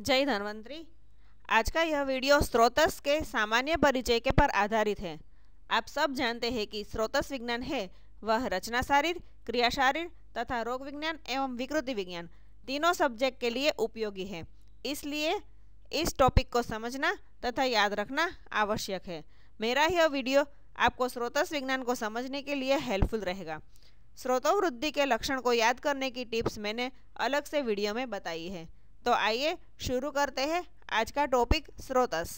जय धन्वंतरी आज का यह वीडियो स्रोतस के सामान्य परिचय के पर आधारित है आप सब जानते हैं कि स्रोतस विज्ञान है वह रचना शारीर क्रिया शारीर तथा रोग विज्ञान एवं विकृति विज्ञान तीनों सब्जेक्ट के लिए उपयोगी है इसलिए इस टॉपिक को समझना तथा याद रखना आवश्यक है मेरा यह वीडियो आपको स्रोतस विज्ञान को समझने के लिए हेल्पफुल रहेगा स्रोतोवृद्धि के लक्षण को याद करने की टिप्स मैंने अलग से वीडियो में बताई है तो आइए शुरू करते हैं आज का टॉपिक स्रोतस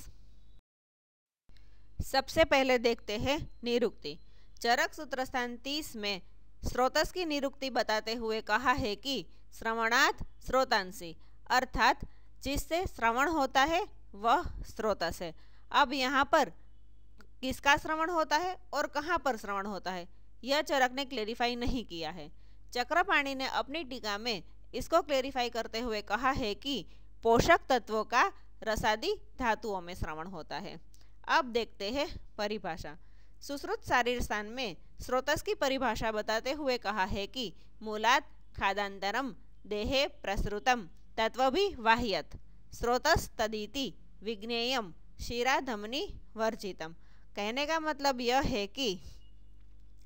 सबसे पहले देखते हैं निरुक्ति चरक सूत्र स्थान तीस में स्रोतस की निरुक्ति बताते हुए कहा है कि श्रवणात् स्रोतांशी अर्थात जिससे श्रवण होता है वह स्रोतस है अब यहाँ पर किसका श्रवण होता है और कहाँ पर श्रवण होता है यह चरक ने क्लेरिफाई नहीं किया है चक्रपाणी ने अपनी टीका में इसको क्लेरिफाई करते हुए कहा है कि पोषक तत्वों का रसादी धातुओं में श्रवण होता है अब देखते हैं परिभाषा सुश्रुत शारीर स्थान में स्रोतस की परिभाषा बताते हुए कहा है कि मूलात खादांतरम देहे प्रसृतम तत्व भी वाह्यत स्रोतस तदिति विज्ञेयम शिरा धमनी वर्जितम कहने का मतलब यह है कि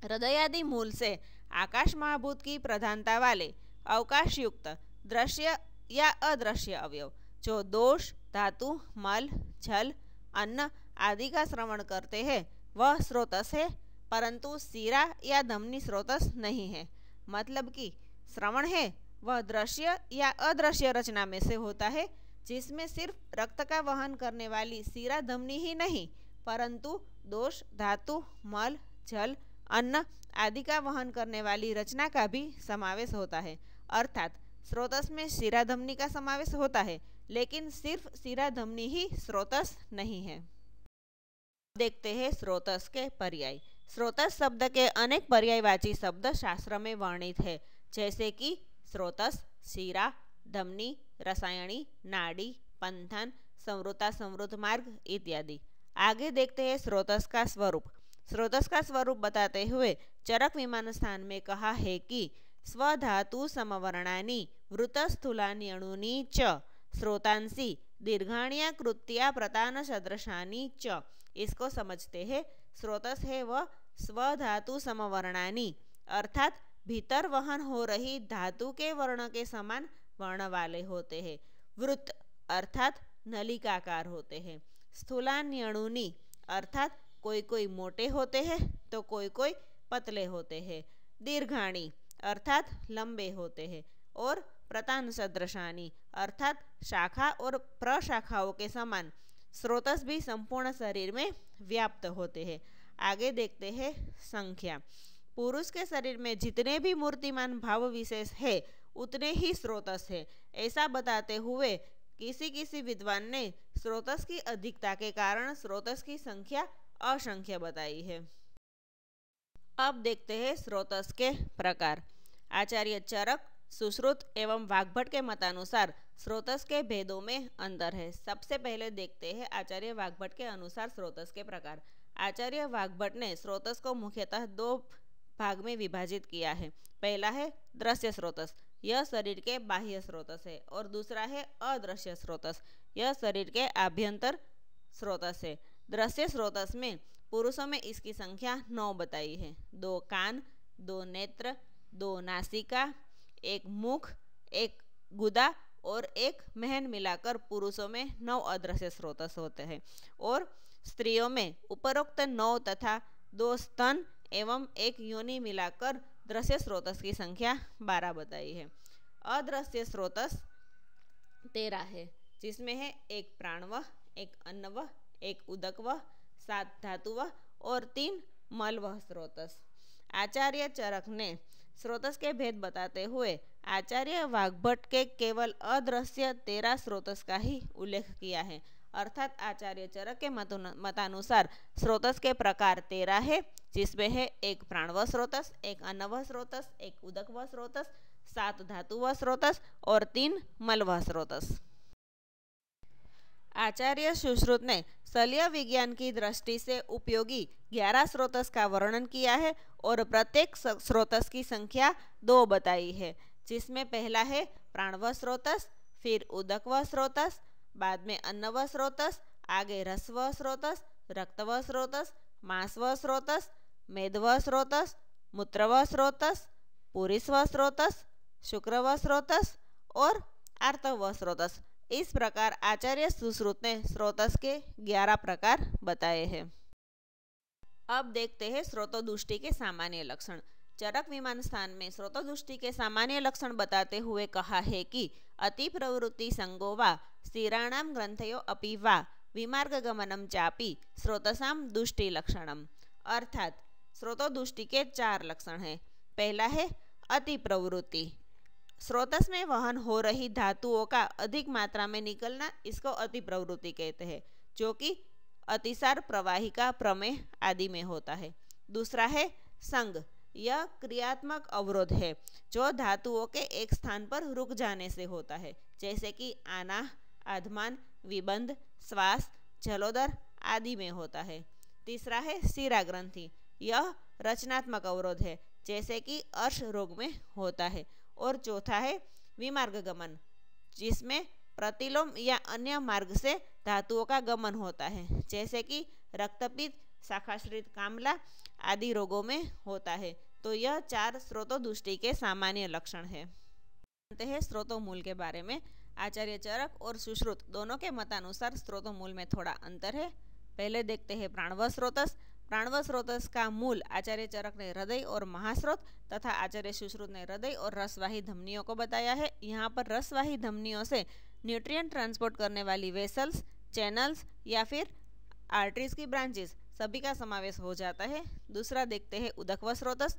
हृदयादि मूल से आकाश महाभूत की प्रधानता वाले अवकाशयुक्त दृश्य या अदृश्य अवयव जो दोष धातु मल जल अन्न आदि का श्रवण करते हैं वह स्रोतस है परंतु सीरा या धमनी स्रोतस नहीं है मतलब कि श्रवण है वह दृश्य या अदृश्य रचना में से होता है जिसमें सिर्फ रक्त का वहन करने वाली सीरा धमनी ही नहीं परंतु दोष धातु मल जल अन्न आदि का वहन करने वाली रचना का भी समावेश होता है अर्थात स्रोतस में शिराधमनी का समावेश होता है लेकिन सिर्फ शिराधमनी ही स्रोतस नहीं है देखते हैं स्रोतस के पर्याय स्रोतस शब्द के अनेक पर्यायवाची शब्द शास्त्र में वर्णित है जैसे कि स्रोतस शिरा धमनी रसायणी नाड़ी पंथन समृता समृद्ध मार्ग इत्यादि आगे देखते हैं स्रोतस का स्वरूप स्रोतस का स्वरूप बताते हुए चरक विमान स्थान में कहा है कि स्वधातु समवर्णानी वृतस्थूलानी अणुनी च स्रोतांसी दीर्घाणिया कृत्या प्रतान सदृशानी च इसको समझते हैं स्रोतस है वह स्वधातु समवर्णानी अर्थात भीतर वहन हो रही धातु के वर्ण के समान वर्ण वाले होते हैं वृत्त अर्थात नलिकाकार होते हैं स्थूलान्यणुनी अर्थात कोई कोई मोटे होते हैं तो कोई कोई पतले होते हैं दीर्घाणी अर्थात लंबे होते हैं और प्रतान सदृशानी अर्थात शाखा और प्रशाखाओं के समान स्रोतस भी संपूर्ण शरीर में व्याप्त होते हैं आगे देखते हैं संख्या पुरुष के शरीर में जितने भी मूर्तिमान भाव विशेष है उतने ही स्रोतस है ऐसा बताते हुए किसी किसी विद्वान ने स्रोतस की अधिकता के कारण स्रोतस की संख्या असंख्य बताई है अब देखते हैं स्रोतस के प्रकार आचार्य चरक सुश्रुत एवं वाघभट के मतानुसार स्रोतस के भेदों में अंतर है सबसे पहले देखते हैं आचार्य वाघभट के अनुसार स्रोतस के प्रकार आचार्य वाघभट ने स्रोतस को मुख्यतः दो भाग में विभाजित किया है पहला है दृश्य स्रोतस यह शरीर के बाह्य स्रोतस है और दूसरा है अदृश्य स्रोतस यह शरीर के आभ्यंतर स्रोतस है दृश्य स्रोतस में पुरुषों में इसकी संख्या नौ बताई है दो कान दो नेत्र दो नासिका एक मुख एक गुदा और एक महन मिलाकर पुरुषों में नौ अदृश्य स्रोतस होते हैं और स्त्रियों में उपरोक्त नौ तथा दो स्तन एवं एक योनि मिलाकर दृश्य स्रोतस की संख्या बारह बताई है अदृश्य स्रोतस तेरह है जिसमें है एक प्राणवह एक अन्नवह एक उदक वह सात धातु वह और तीन मल वह स्रोतस आचार्य चरक ने स्रोतस के भेद बताते हुए आचार्य वाघभट के केवल अदृश्य तेरह स्रोतस का ही उल्लेख किया है अर्थात आचार्य चरक के मतानुसार स्रोतस के प्रकार तेरह है जिसमें है एक प्राणव स्रोतस एक अन्नव स्रोतस एक उदक व स्रोतस सात व स्रोतस और तीन मलव स्रोतस आचार्य सुश्रुत ने शल्य विज्ञान की दृष्टि से उपयोगी ग्यारह स्रोतस का वर्णन किया है और प्रत्येक स्रोतस की संख्या दो बताई है जिसमें पहला है प्राणव स्रोतस फिर उदक व स्रोतस बाद में अन्नव स्रोतस आगे रसव स्रोतस रक्तव स्रोतस मांसव स्रोतस मेधव स्रोतस मूत्रव स्रोतस व स्रोतस शुक्रव स्रोतस और आर्तव स्रोतस इस प्रकार आचार्य सुश्रुत ने स्रोतस के ग्यारह प्रकार बताए हैं अब देखते हैं स्रोतोदुष्टि के सामान्य लक्षण चरक विमान स्थान में स्रोतोदुष्टि के सामान्य लक्षण बताते हुए कहा है कि अति प्रवृत्ति संगो व स्थिराणाम ग्रंथयो अपी व विमार्ग गमनम चापी स्रोतसाम दुष्टि लक्षणम अर्थात स्रोतोदुष्टि के चार लक्षण हैं पहला है अति प्रवृत्ति स्रोतस में वहन हो रही धातुओं का अधिक मात्रा में निकलना इसको अति प्रवृत्ति कहते हैं जो कि अतिसार प्रवाहिका प्रमेह आदि में होता है दूसरा है संग यह क्रियात्मक अवरोध है जो धातुओं के एक स्थान पर रुक जाने से होता है जैसे कि आना आधमान विबंध श्वास जलोदर आदि में होता है तीसरा है सिरा ग्रंथि यह रचनात्मक अवरोध है जैसे कि अर्श रोग में होता है और चौथा है विमार्ग गमन जिसमें प्रतिलोम या अन्य मार्ग से धातुओं का गमन होता है जैसे कि रक्तपित शाखाश्रित कामला आदि रोगों में होता है तो यह चार स्रोतो दुष्टि के सामान्य लक्षण है जानते हैं स्रोतो मूल के बारे में आचार्य चरक और सुश्रुत दोनों के मतानुसार स्रोतो मूल में थोड़ा अंतर है पहले देखते हैं प्राणव स्रोतस प्राणव स्रोतस का मूल आचार्य चरक ने हृदय और महास्रोत तथा आचार्य सुश्रुत ने हृदय और रसवाही धमनियों को बताया है यहाँ पर रसवाही धमनियों से न्यूट्रिय ट्रांसपोर्ट करने वाली वेसल्स चैनल्स या फिर आर्टरीज की ब्रांचेस सभी का समावेश हो जाता है दूसरा देखते हैं उदक व स्रोतस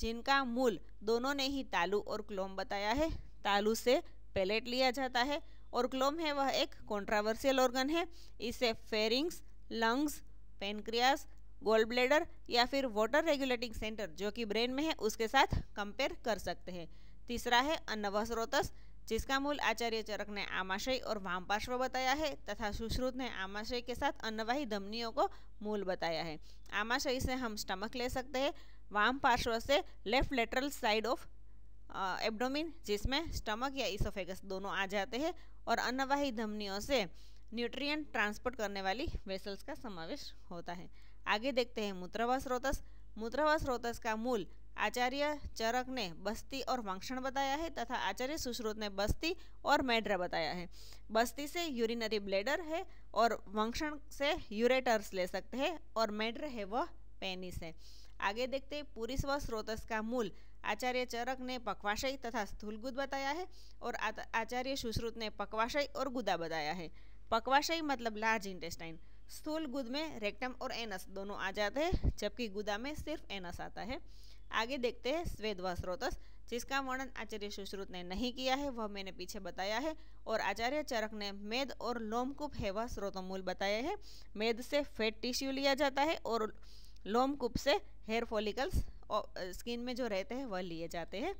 जिनका मूल दोनों ने ही तालू और क्लोम बताया है तालू से पेलेट लिया जाता है और क्लोम है वह एक कॉन्ट्रावर्सियल ऑर्गन है इसे pharynx lungs pancreas gall bladder या फिर वाटर रेगुलेटिंग सेंटर जो कि ब्रेन में है उसके साथ कंपेयर कर सकते हैं तीसरा है अन्नव स्रोतस जिसका मूल आचार्य चरक ने आमाशय और वामपार्श्व बताया है तथा सुश्रुत ने आमाशय के साथ अन्नवाही धमनियों को मूल बताया है आमाशय से हम स्टमक ले सकते हैं वाम पार्श्व से left lateral side of abdomen जिसमें स्टमक या इसोफेगस दोनों आ जाते हैं और अन्नवाही धमनियों से न्यूट्रिएंट ट्रांसपोर्ट करने वाली वेसल्स का समावेश होता है आगे देखते हैं मूत्रवा स्रोतस मूत्रवा स्रोतस का मूल आचार्य चरक ने बस्ती और वांक्षण बताया है तथा आचार्य सुश्रुत ने बस्ती और मैड्रा बताया है बस्ती से यूरिनरी ब्लेडर है और वांक्षण से यूरेटर्स ले सकते हैं और मैड्र है वह पेनिस है आगे देखते हैं व स्रोतस का मूल आचार्य चरक ने पकवाशय तथा स्थूलगुद बताया है और आचार्य सुश्रुत ने पकवाशय और गुदा बताया है पकवाशय मतलब लार्ज इंटेस्टाइन स्थूल गुद में रेक्टम और एनस दोनों आ जाते हैं जबकि गुदा में सिर्फ एनस आता है आगे देखते हैं स्वेद व स्रोतस जिसका वर्णन आचार्य सुश्रुत ने नहीं किया है वह मैंने पीछे बताया है और आचार्य चरक ने मेद और लोमकूप है वह स्रोतमूल बताया है मेद से फैट टिश्यू लिया जाता है और लोमकूप से हेयर फॉलिकल्स स्किन में जो रहते हैं वह लिए जाते हैं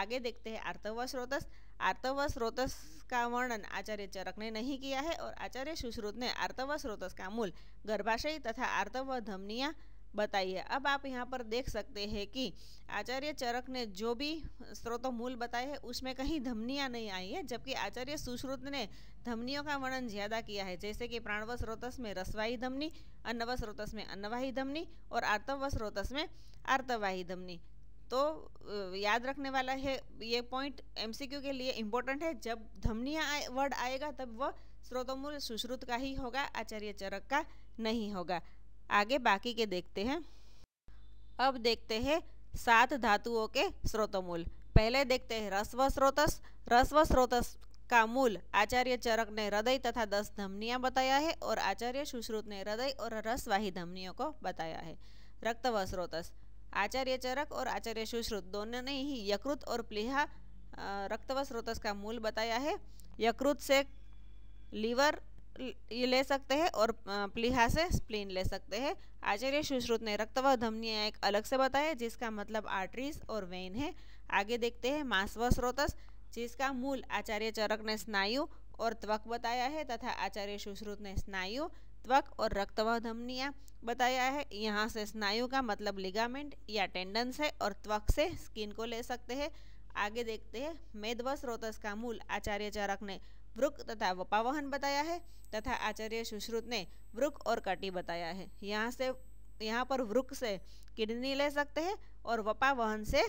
आगे देखते हैं आर्तव स्रोतस आर्तव स्रोतस का वर्णन आचार्य चरक ने नहीं किया है और आचार्य सुश्रुत ने आर्तव स्रोतस का मूल गर्भाशय तथा आर्तव धमनिया बताई है अब आप यहाँ पर देख सकते हैं कि आचार्य चरक ने जो भी स्रोत मूल बताए हैं उसमें कहीं धमनियाँ नहीं आई है जबकि आचार्य सुश्रुत ने धमनियों का वर्णन ज़्यादा किया है जैसे कि प्राणव स्रोतस में रसवाही धमनी अन्नव स्रोतस में अन्नवाही धमनी और आर्तव स्रोतस में आर्तवाही धमनी तो याद रखने वाला है ये पॉइंट एम के लिए इम्पोर्टेंट है जब धमनिया वर्ड आएगा तब वह स्रोतोमूल सुश्रुत का ही होगा आचार्य चरक का नहीं होगा आगे बाकी के देखते हैं अब देखते हैं सात धातुओं के स्रोतमूल पहले देखते हैं रस्व स्रोतस रस्व स्रोतस का मूल आचार्य चरक ने हृदय तथा दस धमनियां बताया है और आचार्य सुश्रुत ने हृदय और रसवाही धमनियों को बताया है रक्त व स्रोतस आचार्य चरक और आचार्य सुश्रुत दोनों ने ही यकृत और प्लीहा रक्त व स्रोतस का मूल बताया है यकृत से लीवर ये ले सकते हैं और प्लीहा से स्प्लीन ले सकते हैं आचार्य सुश्रुत ने व धमनी एक अलग से बताया जिसका मतलब आर्टरीज और वेन है आगे देखते हैं व स्रोतस जिसका मूल आचार्य चरक ने स्नायु और त्वक बताया है तथा आचार्य सुश्रुत ने स्नायु त्वक और व धमनिया बताया है यहाँ से स्नायु का मतलब लिगामेंट या टेंडन्स है और त्वक से स्किन को ले सकते हैं आगे देखते हैं व स्रोतस का मूल आचार्य चरक ने वृक तथा वपावहन बताया है तथा आचार्य सुश्रुत ने वृक और कटी बताया है यहाँ से यहाँ पर वृक से किडनी ले सकते हैं और वपावहन से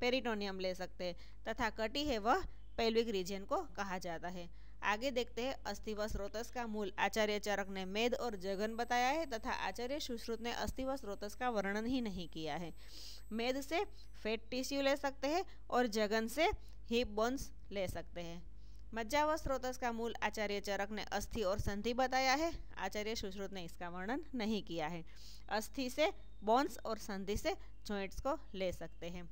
पेरिटोनियम ले सकते हैं तथा कटी है वह पेल्विक रीजन को कहा जाता है आगे देखते हैं अस्थि व स्रोतस का मूल आचार्य चरक ने मेद और जगन बताया है तथा आचार्य सुश्रुत ने अस्थि व स्रोतस का वर्णन ही नहीं किया है मेद से फैट टिश्यू ले सकते हैं और जगन से हिप बोन्स ले सकते हैं मज्जा व स्रोतस का मूल आचार्य चरक ने अस्थि और संधि बताया है आचार्य सुश्रुत ने इसका वर्णन नहीं किया है अस्थि से बोन्स और संधि से जॉइंट्स को ले सकते हैं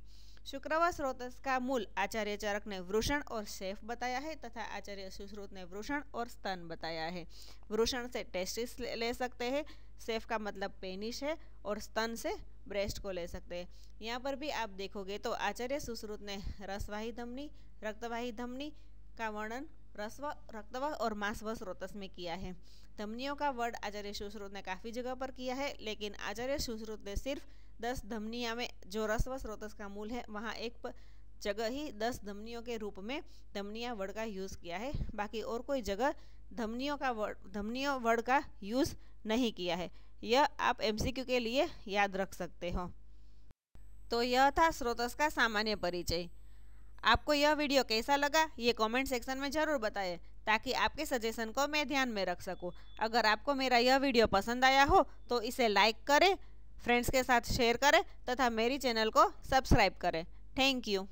व स्रोतस का मूल आचार्य चरक ने वृषण और सेफ बताया है तथा आचार्य सुश्रुत ने वृषण और स्तन बताया है वृषण से टेस्टिस ले सकते हैं सेफ का मतलब पेनिश है और स्तन से ब्रेस्ट को ले सकते हैं यहाँ पर भी आप देखोगे तो आचार्य सुश्रुत ने रसवाही धमनी रक्तवाही धमनी का वर्णन रसव रक्तव और मांसव स्रोतस में किया है धमनियों का वर्ड आचार्य सुश्रुत ने काफ़ी जगह पर किया है लेकिन आचार्य सुश्रुत ने सिर्फ दस धमनिया में जो रस्व स्रोतस का मूल है वहाँ एक जगह ही दस धमनियों के रूप में धमनिया वर्ड का यूज़ किया है बाकी और कोई जगह धमनियों का वर्ड धमनियों वर्ड का यूज़ नहीं किया है यह आप एम के लिए याद रख सकते हो तो यह था स्रोतस का सामान्य परिचय आपको यह वीडियो कैसा लगा ये कमेंट सेक्शन में ज़रूर बताएं ताकि आपके सजेशन को मैं ध्यान में रख सकूं। अगर आपको मेरा यह वीडियो पसंद आया हो तो इसे लाइक करें फ्रेंड्स के साथ शेयर करें तथा मेरी चैनल को सब्सक्राइब करें थैंक यू